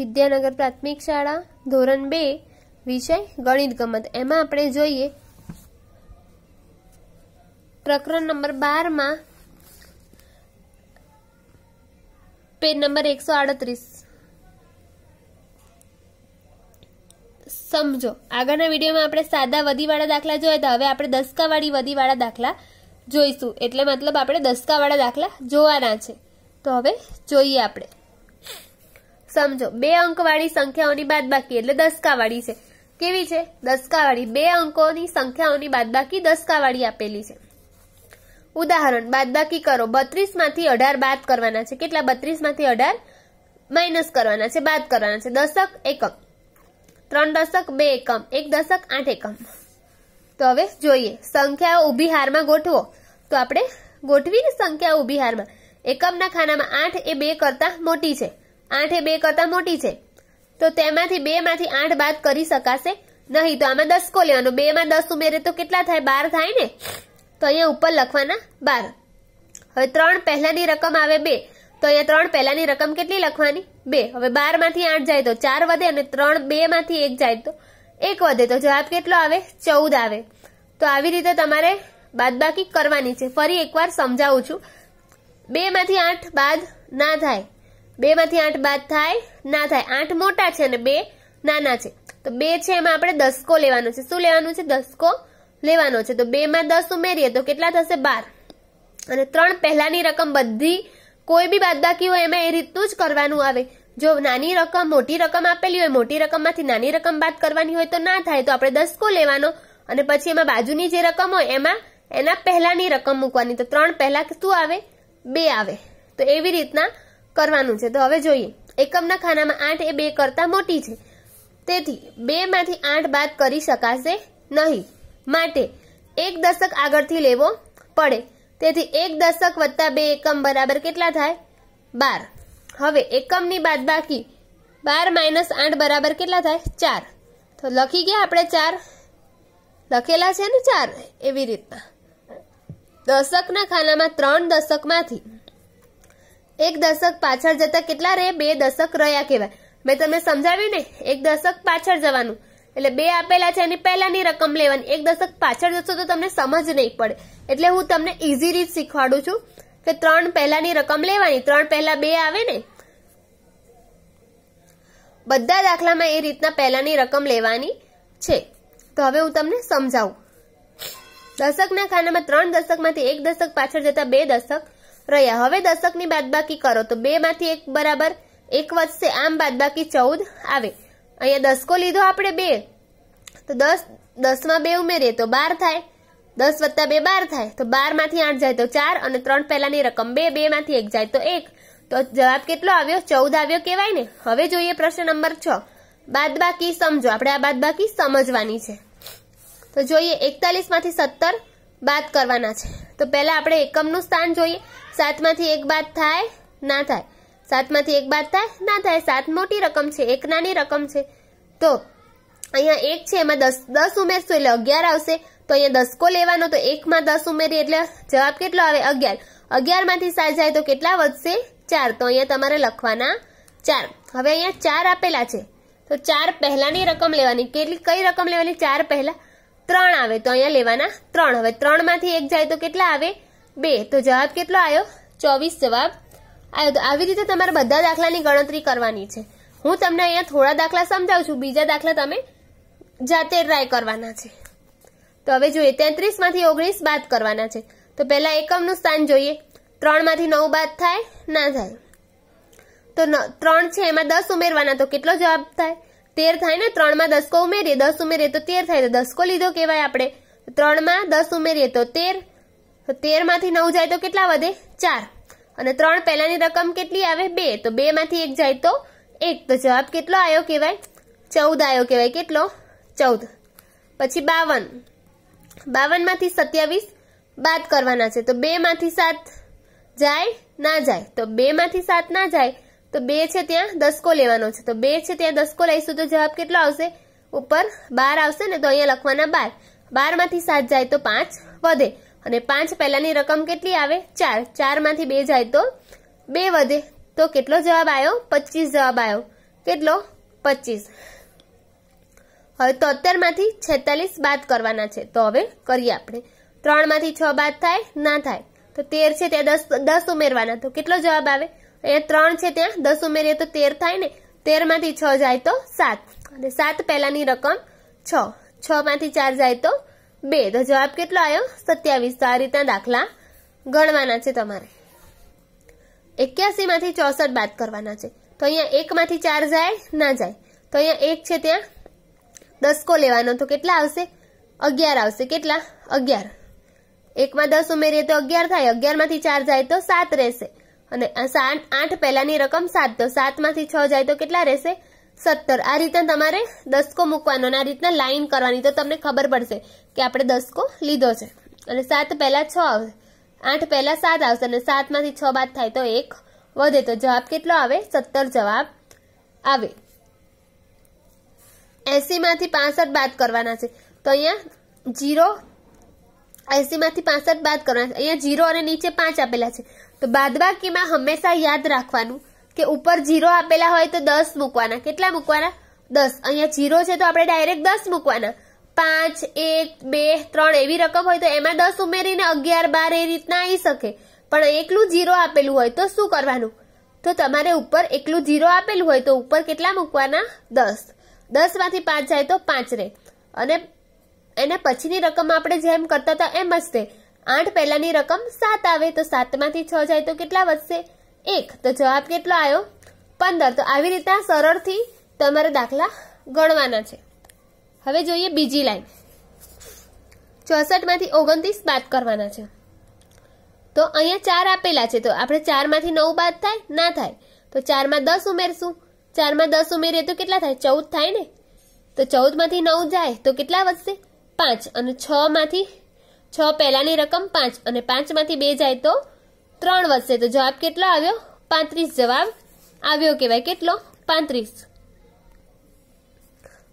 વિદ્યાનગર પ્રાથમિક શાળા ધોરણ બે વિષય ગણિત ગમત એમાં આપણે જોઈએ પ્રકરણ નંબર બારમાં પેજ નંબર એકસો આડત્રીસ સમજો આગળના વિડીયોમાં આપણે સાદા વધીવાળા દાખલા જોયા હતા હવે આપણે દસકાવાળી વધીવાળા દાખલા જોઈશું એટલે મતલબ આપણે દસકાવાળા દાખલા જોવાના છે તો હવે જોઈએ આપણે સમજો બે અંકવાળી સંખ્યાઓની બાદબાકી એટલે દસકાવાળી છે કેવી છે દસકાવાળી બે અંકોની સંખ્યાઓની બાદબાકી દસકાવાળી આપેલી છે ઉદાહરણ બાદબાકી કરો બત્રીસ માંથી અઢાર બાદ કરવાના છે કેટલા બત્રીસ માંથી અઢાર માઇનસ કરવાના છે બાદ કરવાના છે દશક એકમ ત્રણ દશક બે એકમ એક દશક આઠ એકમ તો હવે જોઈએ સંખ્યાઓ ઊભી હારમાં ગોઠવો તો આપણે ગોઠવીને સંખ્યા ઊભી હારમાં એકમના ખાનામાં આઠ એ બે કરતાં મોટી છે આઠ એ બે કરતા મોટી છે તો તેમાંથી બે માંથી આઠ બાદ કરી શકાશે નહીં તો આમાં દસકો લેવાનો બે માં દસ ઉમેરે તો કેટલા થાય બાર થાય ને તો અહીંયા ઉપર લખવાના બાર હવે ત્રણ પહેલાની રકમ આવે બે તો અહીંયા ત્રણ પહેલાની રકમ કેટલી લખવાની બે હવે બાર માંથી આઠ જાય તો ચાર વધે અને ત્રણ બે માંથી એક જાય તો એક વધે તો જવાબ કેટલો આવે ચૌદ આવે તો આવી રીતે તમારે બાદબાકી કરવાની છે ફરી એકવાર સમજાવું છું બે માંથી આઠ બાદ ના થાય બે માંથી આઠ બાદ થાય ના થાય આઠ મોટા છે અને બે નાના છે તો બે છે એમાં આપણે દસકો લેવાનો છે શું લેવાનું છે દસકો લેવાનો છે તો બે માં દસ ઉમેરીએ તો કેટલા થશે બાર અને ત્રણ પહેલાની રકમ બધી કોઈ બી બાદબાકી હોય એમાં એ રીતનું જ કરવાનું આવે જો નાની રકમ મોટી રકમ આપેલી હોય મોટી રકમમાંથી નાની રકમ બાદ કરવાની હોય તો ના થાય તો આપણે દસકો લેવાનો અને પછી એમાં બાજુની જે રકમ હોય એમાં એના પહેલાની રકમ મૂકવાની તો ત્રણ પહેલા શું આવે બે આવે તો એવી રીતના કરવાનું છે તો હવે જોઈએ એકમના ખાનામાં આઠ એ બે કરતા મોટી છે તેથી બે માંથી આઠ બાદ કરી શકાશે નહીં માટે એક દશક આગળથી લેવો પડે તેથી એક દશક વત્તા બે એકમ બરાબર કેટલા થાય બાર હવે એકમની બાદ બાકી બાર માઇનસ આઠ બરાબર કેટલા થાય ચાર તો લખી ગયા આપણે ચાર લખેલા છે ને ચાર એવી રીતના દશકના ખાનામાં ત્રણ દશકમાંથી એક દશક પાછળ જતા કેટલા રે બે દશક રહ્યા કહેવાય મેં તમને સમજાવ્યું ને એક દશક પાછળ જવાનું એટલે બે આપેલા છે એની પહેલાની રકમ લેવાની એક દશક પાછળ જશો તો તમને સમજ નહીં પડે એટલે હું તમને ઇઝી રીત શીખવાડું છું કે ત્રણ પહેલાની રકમ લેવાની ત્રણ પહેલા બે આવે ને બધા દાખલામાં એ રીતના પહેલાની રકમ લેવાની છે તો હવે હું તમને સમજાવું દશકના ખાનામાં ત્રણ દશકમાંથી એક દશક પાછળ જતા બે દશક રહ્યા હવે દશકની બાદબાકી કરો તો બે માંથી એક બરાબર એક વધશે આમ બાદબાકી ચૌદ આવે અહીંયા દસકો લીધો આપણે બે તો દસ દસમાં બે ઉમેરીએ તો બાર થાય દસ વત્તા બે બાર થાય તો બાર માંથી આઠ જાય તો ચાર અને ત્રણ પહેલાની રકમ બે બે માંથી એક જાય તો એક તો જવાબ કેટલો આવ્યો ચૌદ આવ્યો કહેવાય ને હવે જોઈએ પ્રશ્ન નંબર છ બાદબાકી સમજો આપણે આ બાદબાકી સમજવાની છે તો જોઈએ એકતાલીસ માંથી સત્તર બાદ કરવાના છે તો પહેલા આપણે એકમનું સ્થાન જોઈએ સાતમાંથી એક બાદ થાય ના થાય સાતમાંથી એક બાદ થાય ના થાય સાત મોટી રકમ છે એક નાની રકમ છે તો અહીંયા એક છે એમાં દસ દસ ઉમેરશું એટલે અગિયાર આવશે તો અહીંયા દસકો લેવાનો તો એકમાં દસ ઉમેરી એટલે જવાબ કેટલો આવે અગિયાર અગિયારમાંથી સાત જાય તો કેટલા વધશે ચાર તો અહીંયા તમારે લખવાના ચાર હવે અહીંયા ચાર આપેલા છે તો ચાર પહેલાની રકમ લેવાની કેટલી કઈ રકમ લેવાની ચાર પહેલા ત્રણ આવે તો અહીંયા લેવાના ત્રણ હવે ત્રણમાંથી એક જાય તો કેટલા આવે બે તો જવાબ કેટલો આવ્યો ચોવીસ જવાબ આવ્યો તો આવી રીતે તમારે બધા દાખલાની ગણતરી કરવાની છે હું તમને અહીંયા થોડા દાખલા સમજાવું છું બીજા દાખલા તમે જાતે ટ્રાય કરવાના છે તો હવે જોઈએ તેત્રીસમાંથી ઓગણીસ બાદ કરવાના છે તો પહેલાં એકમનું સ્થાન જોઈએ ત્રણમાંથી નવ બાદ થાય ના થાય તો ત્રણ છે એમાં દસ ઉમેરવાના તો કેટલો જવાબ થાય તેર થાય ને ત્રણમાં દસકો ઉમેરીએ દસ ઉમેરીએ તો તેર થાય તો દસકો લીધો કહેવાય આપણે ત્રણમાં દસ ઉમેરીએ તો તેર તેરમાંથી નવ જાય તો કેટલા વધે ચાર અને ત્રણ પહેલાની રકમ કેટલી આવે બે તો બેમાંથી એક જાય તો એક તો જવાબ કેટલો આવ્યો કહેવાય ચૌદ આવ્યો કહેવાય કેટલો ચૌદ પછી બાવન બાવનમાંથી સત્યાવીસ બાદ કરવાના છે તો બેમાંથી સાત જાય ના જાય તો બેમાંથી સાત ના જાય તો બે છે ત્યાં દસકો લેવાનો છે તો બે છે ત્યાં દસકો લઈશું તો જવાબ કેટલો આવશે ઉપર બાર આવશે ને તો અહીંયા લખવાના બાર બારમાંથી સાત જાય તો પાંચ વધે અને પાંચ પહેલાની રકમ કેટલી આવે ચાર ચારમાંથી બે જાય તો બે વધે તો કેટલો જવાબ આવ્યો પચીસ જવાબ આવ્યો કેટલો પચીસ હવે તોતેરમાંથી છેતાલીસ બાદ કરવાના છે તો હવે કરીએ આપણે ત્રણમાંથી છ બાદ થાય ના થાય તો તેર છે ત્યાં દસ દસ ઉમેરવાના તો કેટલો જવાબ આવે એ ત્રણ છે ત્યાં દસ ઉમેરીએ તો તેર થાય ને તેરમાંથી છ જાય તો સાત અને સાત પહેલાની રકમ છ છ માંથી ચાર જાય તો બે તો જવાબ કેટલો આવ્યો સત્યાવીસ તો આ રીતના દાખલા ગણવાના છે તમારે એક્યાસી માંથી ચોસઠ બાદ કરવાના છે તો અહીંયા એકમાંથી ચાર જાય ના જાય તો અહીંયા એક છે ત્યાં દસકો લેવાનો તો કેટલા આવશે અગિયાર આવશે કેટલા અગિયાર એકમાં દસ ઉમેરીએ તો અગિયાર થાય અગિયારમાંથી ચાર જાય તો સાત રહેશે અને આઠ પહેલાની રકમ સાત તો સાતમાંથી છ જાય તો કેટલા રહેશે સત્તર આ રીતના તમારે દસકો મૂકવાનો અને આ રીતના લાઈન કરવાની તો તમને ખબર પડશે કે આપણે દસકો લીધો છે અને સાત પહેલાં છ આવશે આઠ પહેલાં સાત આવશે અને સાતમાંથી છ બાદ થાય તો એક વધે તો જવાબ કેટલો આવે સત્તર જવાબ આવે એસીમાંથી પાસઠ બાદ કરવાના છે તો અહીંયા જીરો એસીમાંથી પાસઠ બાદ કરવાના છે અહીંયા જીરો અને નીચે પાંચ આપેલા છે તો બાદબાકીમાં હંમેશા યાદ રાખવાનું કે ઉપર જીરો આપેલા હોય તો દસ મૂકવાના કેટલા મૂકવાના દસ અહીંયા જીરો છે તો આપણે ડાયરેક્ટ દસ મૂકવાના પાંચ એક બે ત્રણ એવી રકમ હોય તો એમાં દસ ઉમેરીને અગિયાર બાર એ રીતના આવી શકે પણ એકલું જીરો આપેલું હોય તો શું કરવાનું તો તમારે ઉપર એકલું જીરો આપેલું હોય તો ઉપર કેટલા મૂકવાના દસ દસમાંથી પાંચ જાય તો પાંચ રે અને એના પછીની રકમ આપણે જેમ કરતા હતા એમ જ તે આઠ પહેલાની રકમ સાત આવે તો સાતમાંથી છ જાય તો કેટલા વધશે એક તો જવાબ કેટલો આવ્યો પંદર તો આવી રીતના સરળથી તમારે દાખલા ગણવાના છે હવે જોઈએ બીજી લાઈન ચોસઠમાંથી ઓગણત્રીસ બાદ કરવાના છે તો અહીંયા ચાર આપેલા છે તો આપણે ચારમાંથી નવ બાદ થાય ના થાય તો ચારમાં દસ ઉમેરશું ચારમાં દસ ઉમેરીએ તો કેટલા થાય ચૌદ થાય ને તો ચૌદમાંથી નવ જાય તો કેટલા વધશે પાંચ અને છમાંથી છ પહેલાની રકમ પાંચ અને પાંચમાંથી બે જાય તો ત્રણ વધશે તો જવાબ કેટલો આવ્યો પાંત્રીસ જવાબ આવ્યો કહેવાય કેટલો પાંત્રીસ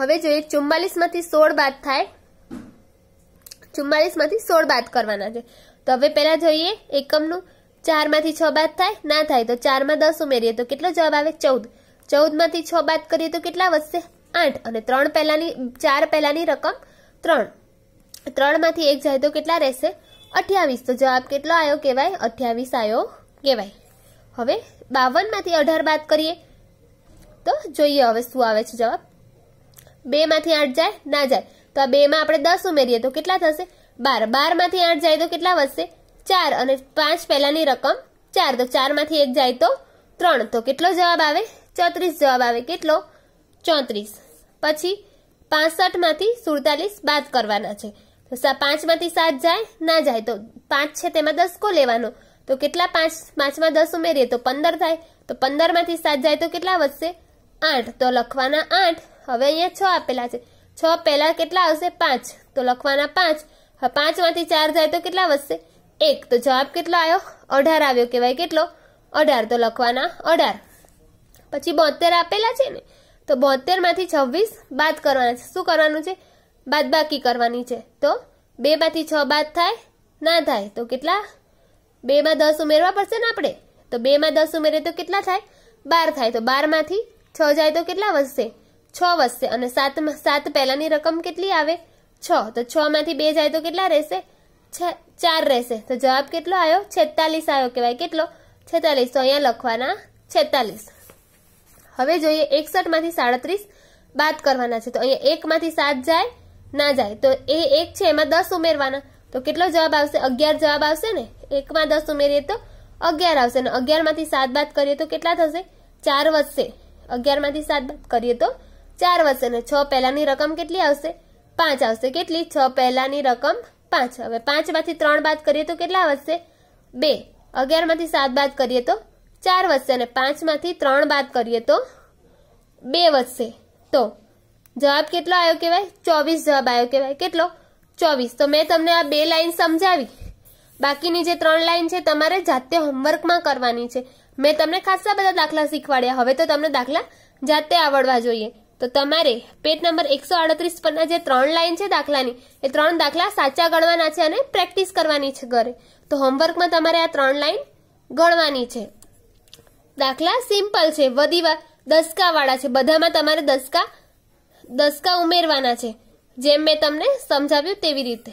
હવે જોઈએ ચુમ્માલીસમાંથી સોળ બાદ થાય ચુમ્માલીસમાંથી સોળ બાદ કરવાના છે તો હવે પહેલા જોઈએ એકમનું ચારમાંથી છ બાદ થાય ના થાય તો ચારમાં દસ ઉમેરીએ તો કેટલો જવાબ આવે ચૌદ ચૌદમાંથી છ બાદ કરીએ તો કેટલા વધશે આઠ અને ત્રણ પહેલાની ચાર પહેલાની રકમ ત્રણ ત્રણમાંથી એક જાય તો કેટલા રહેશે અઠ્યાવીસ તો જવાબ કેટલો આવ્યો કહેવાય અઠ્યાવીસ આવ્યો કહેવાય હવે બાવનમાંથી અઢાર બાદ કરીએ તો જોઈએ હવે શું આવે છે જવાબ બેમાંથી આઠ જાય ના જાય તો આ બેમાં આપણે દસ ઉમેરીએ તો કેટલા થશે બાર બારમાંથી આઠ જાય તો કેટલા વધશે ચાર અને પાંચ પહેલાંની રકમ ચાર તો ચારમાંથી એક જાય તો ત્રણ તો કેટલો જવાબ આવે ચોત્રીસ જવાબ આવે કેટલો ચોત્રીસ પછી પાસઠમાંથી સુડતાલીસ બાદ કરવાના છે પાંચમાંથી સાત જાય ના જાય તો પાંચ છે તેમાં દસકો લેવાનો તો કેટલા પાંચ પાંચમાં દસ ઉમેરીએ તો પંદર થાય તો પંદરમાંથી સાત જાય તો કેટલા વધશે આઠ તો લખવાના આઠ હવે અહીંયા છ આપેલા છે છ પહેલાં કેટલા આવશે પાંચ તો લખવાના પાંચ હવે પાંચમાંથી ચાર જાય તો કેટલા વધશે એક તો જવાબ કેટલો આવ્યો અઢાર આવ્યો કહેવાય કેટલો અઢાર તો લખવાના અઢાર પછી બોતેર આપેલા છે ને તો બોતેરમાંથી છવ્વીસ બાદ કરવાના છે શું કરવાનું છે બાદબાકી કરવાની છે તો બેમાંથી છ બાદ થાય ના થાય તો કેટલા બેમાં દસ ઉમેરવા પડશે ને આપણે તો બેમાં દસ ઉમેરે તો કેટલા થાય બાર થાય તો બારમાંથી છ જાય તો કેટલા વધશે છ વધશે અને સાતમાં સાત પહેલાંની રકમ કેટલી આવે છ તો છ માંથી બે જાય તો કેટલા રહેશે ચાર રહેશે તો જવાબ કેટલો આવ્યો છેતાલીસ આવ્યો કહેવાય કેટલો છેતાલીસ તો અહીંયા લખવાના છેતાલીસ હવે જોઈએ એકસઠ માંથી સાડત્રીસ બાદ કરવાના છે તો અહીંયા એક માંથી સાત જાય ના જાય તો એ એક છે એમાં દસ ઉમેરવાના તો કેટલો જવાબ આવશે અગિયાર જવાબ આવશે ને એકમાં દસ ઉમેરીએ તો અગિયાર આવશે ને અગિયારમાંથી સાત બાદ કરીએ તો કેટલા થશે ચાર વધશે અગિયારમાંથી સાત બાદ કરીએ તો ચાર વધશે ને છ પહેલાની રકમ કેટલી આવશે પાંચ આવશે કેટલી છ પહેલાની રકમ પાંચ હવે પાંચમાંથી ત્રણ બાદ કરીએ તો કેટલા વધશે બે અગિયારમાંથી સાત બાદ કરીએ તો ચાર વધશે અને પાંચમાંથી ત્રણ બાદ કરીએ તો બે વધશે તો જવાબ કેટલો આવ્યો કહેવાય ચોવીસ જવાબ આવ્યો કહેવાય કેટલો ચોવીસ તો મેં તમને આ બે લાઈન સમજાવી બાકીની જે ત્રણ લાઈન છે તમારે જાતે હોમવર્કમાં કરવાની છે મેં તમને ખાસા બધા દાખલા શીખવાડ્યા હવે તો તમને દાખલા જાતે આવડવા જોઈએ તો તમારે પેજ નંબર એકસો અડત્રીસ પરના જે ત્રણ લાઈન છે દાખલાની એ ત્રણ દાખલા સાચા ગણવાના છે અને પ્રેક્ટિસ કરવાની છે ઘરે તો હોમવર્કમાં તમારે આ ત્રણ લાઈન ગણવાની છે દાખલા સિમ્પલ છે વધી વધીવા દસકાવાળા છે બધામાં તમારે દસકા દસકા ઉમેરવાના છે જેમ મેં તમને સમજાવ્યું તેવી રીતે